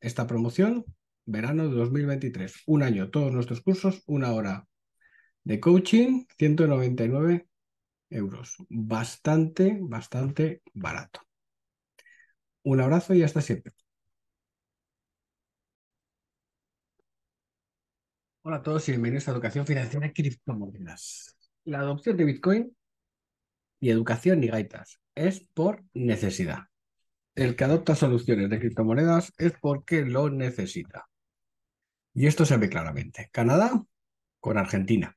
esta promoción, verano de 2023. Un año, todos nuestros cursos, una hora de coaching, 199 euros. Bastante, bastante barato. Un abrazo y hasta siempre. Hola a todos y bienvenidos a Educación Financiera y Criptomonedas. La adopción de Bitcoin y educación y gaitas, es por necesidad el que adopta soluciones de criptomonedas es porque lo necesita. Y esto se ve claramente. Canadá con Argentina.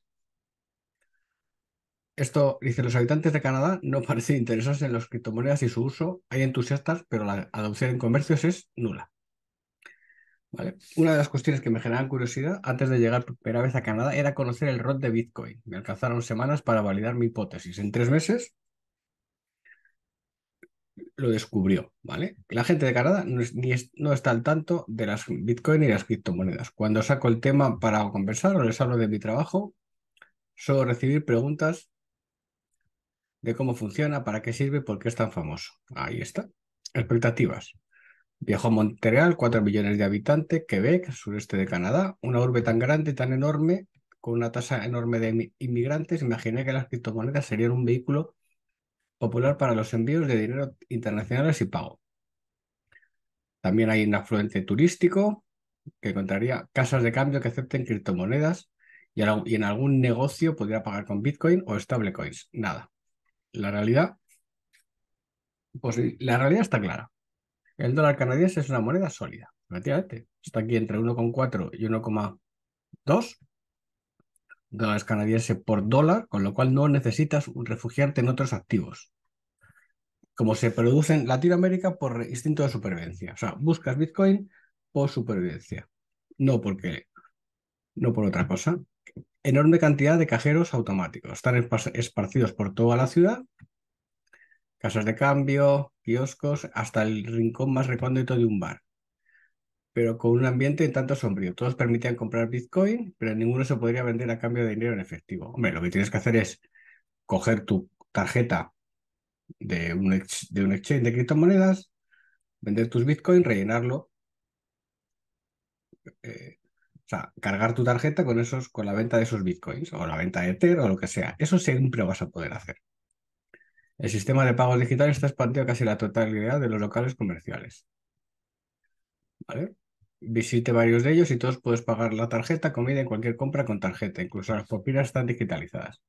Esto dice, los habitantes de Canadá no parecen interesados en las criptomonedas y su uso. Hay entusiastas, pero la adopción en comercios es nula. ¿Vale? Una de las cuestiones que me generaban curiosidad antes de llegar por primera vez a Canadá era conocer el rol de Bitcoin. Me alcanzaron semanas para validar mi hipótesis. En tres meses lo descubrió, ¿vale? La gente de Canadá no, está al tanto de las Bitcoin y las criptomonedas. Cuando saco el tema para conversar o les hablo de mi trabajo, suelo recibir preguntas de cómo funciona, para qué sirve, por qué es tan famoso. Ahí está. Expectativas. Viajó a Montreal, 4 millones de habitantes, Quebec, sureste de Canadá, una urbe tan grande, tan enorme, con una tasa enorme de inmigrantes, imaginé que las criptomonedas serían un vehículo popular para los envíos de dinero internacionales y pago. También hay un afluente turístico que encontraría casas de cambio que acepten criptomonedas y en algún negocio podría pagar con Bitcoin o stablecoins. Nada. La realidad, pues la realidad está clara. El dólar canadiense es una moneda sólida, efectivamente. Está aquí entre 1,4 y 1,2 dólares canadiense por dólar, con lo cual no necesitas refugiarte en otros activos como se produce en Latinoamérica por instinto de supervivencia. O sea, buscas Bitcoin por supervivencia, no porque, no por otra cosa. Enorme cantidad de cajeros automáticos, están esparcidos por toda la ciudad, casas de cambio, kioscos, hasta el rincón más recóndito de un bar pero con un ambiente en tanto sombrío. Todos permitían comprar Bitcoin, pero ninguno se podría vender a cambio de dinero en efectivo. Hombre, lo que tienes que hacer es coger tu tarjeta de un, de exchange de criptomonedas, vender tus bitcoins, rellenarlo, eh, o sea, cargar tu tarjeta con, esos, con la venta de esos bitcoins o la venta de Ether o lo que sea. Eso siempre vas a poder hacer. El sistema de pagos digitales está expandido casi la totalidad de los locales comerciales. ¿Vale? Visite varios de ellos y todos puedes pagar la tarjeta, comida y cualquier compra con tarjeta. Incluso las propinas están digitalizadas.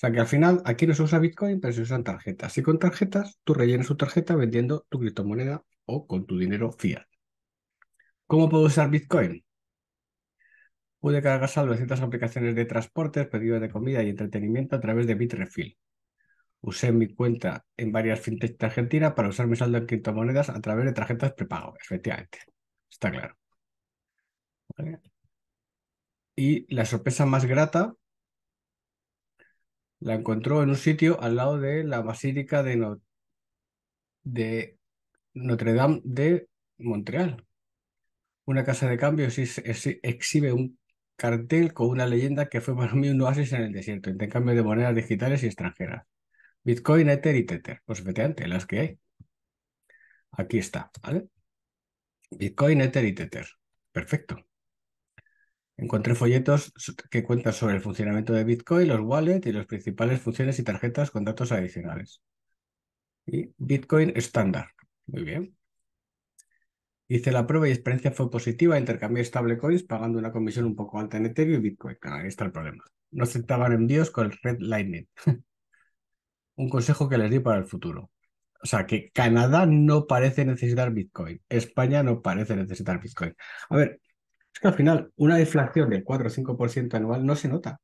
O sea que al final aquí no se usa Bitcoin, pero se usan tarjetas. Y con tarjetas, tú rellenas tu tarjeta vendiendo tu criptomoneda o con tu dinero fiat. ¿Cómo puedo usar Bitcoin? Pude cargar saldo en ciertas aplicaciones de transporte, pedidos de comida y entretenimiento a través de Bitrefill. Usé mi cuenta en varias fintechs de Argentina para usar mi saldo en criptomonedas a través de tarjetas prepago, efectivamente. Está claro. Y la sorpresa más grata la encontró en un sitio al lado de la Basílica de, de Notre Dame de Montreal. Una casa de cambio eh, exhibe un cartel con una leyenda que fue para mí un oasis en el desierto, intercambio de monedas digitales y extranjeras. Bitcoin, Ether y Tether. Pues vete las que hay. Aquí está, ¿vale? Bitcoin, Ether y Tether. Perfecto. Encontré folletos que cuentan sobre el funcionamiento de Bitcoin, los wallets y las principales funciones y tarjetas con datos adicionales. Y Bitcoin estándar. Muy bien. Hice la prueba y experiencia fue positiva. Intercambié stablecoins pagando una comisión un poco alta en Ethereum y Bitcoin. Ah, ahí está el problema. No aceptaban envíos con el Red Lightning. un consejo que les di para el futuro. O sea, que Canadá no parece necesitar Bitcoin. España no parece necesitar Bitcoin. A ver, es que al final, una deflación del 4 o 5% anual no se nota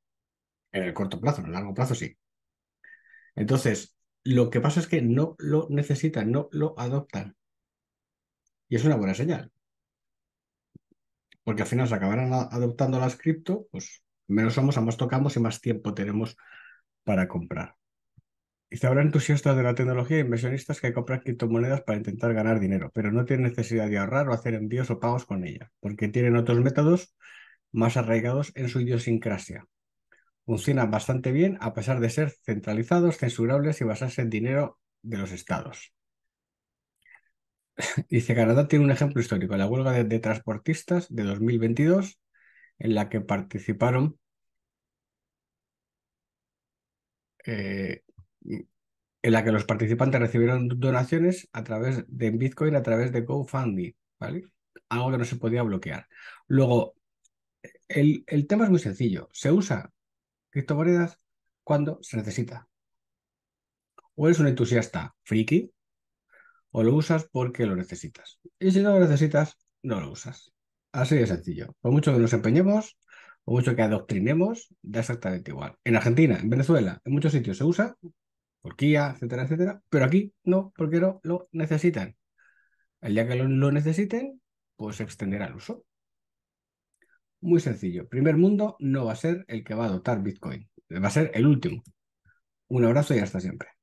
en el corto plazo, en el largo plazo sí. Entonces, lo que pasa es que no lo necesitan, no lo adoptan. Y es una buena señal. Porque al final se acabarán adoptando las cripto, pues menos somos, a más tocamos y más tiempo tenemos para comprar. Dice, habrá entusiastas de la tecnología e inversionistas que compran criptomonedas para intentar ganar dinero, pero no tienen necesidad de ahorrar o hacer envíos o pagos con ella, porque tienen otros métodos más arraigados en su idiosincrasia. Funciona bastante bien a pesar de ser centralizados, censurables y basarse en dinero de los estados. Dice, Canadá tiene un ejemplo histórico, la huelga de, transportistas de 2022, en la que participaron eh, en la que los participantes recibieron donaciones a través de Bitcoin, a través de GoFundMe, ¿vale? Algo que no se podía bloquear. Luego, el, tema es muy sencillo. Se usa criptomonedas cuando se necesita. O eres un entusiasta friki, o lo usas porque lo necesitas. Y si no lo necesitas, no lo usas. Así de sencillo. Por mucho que nos empeñemos, por mucho que adoctrinemos, da exactamente igual. En Argentina, en Venezuela, en muchos sitios se usa, Turquía, etcétera, etcétera. Pero aquí no, porque no lo necesitan. El día que lo, necesiten, pues extenderá el uso. Muy sencillo. Primer mundo no va a ser el que va a dotar Bitcoin. Va a ser el último. Un abrazo y hasta siempre.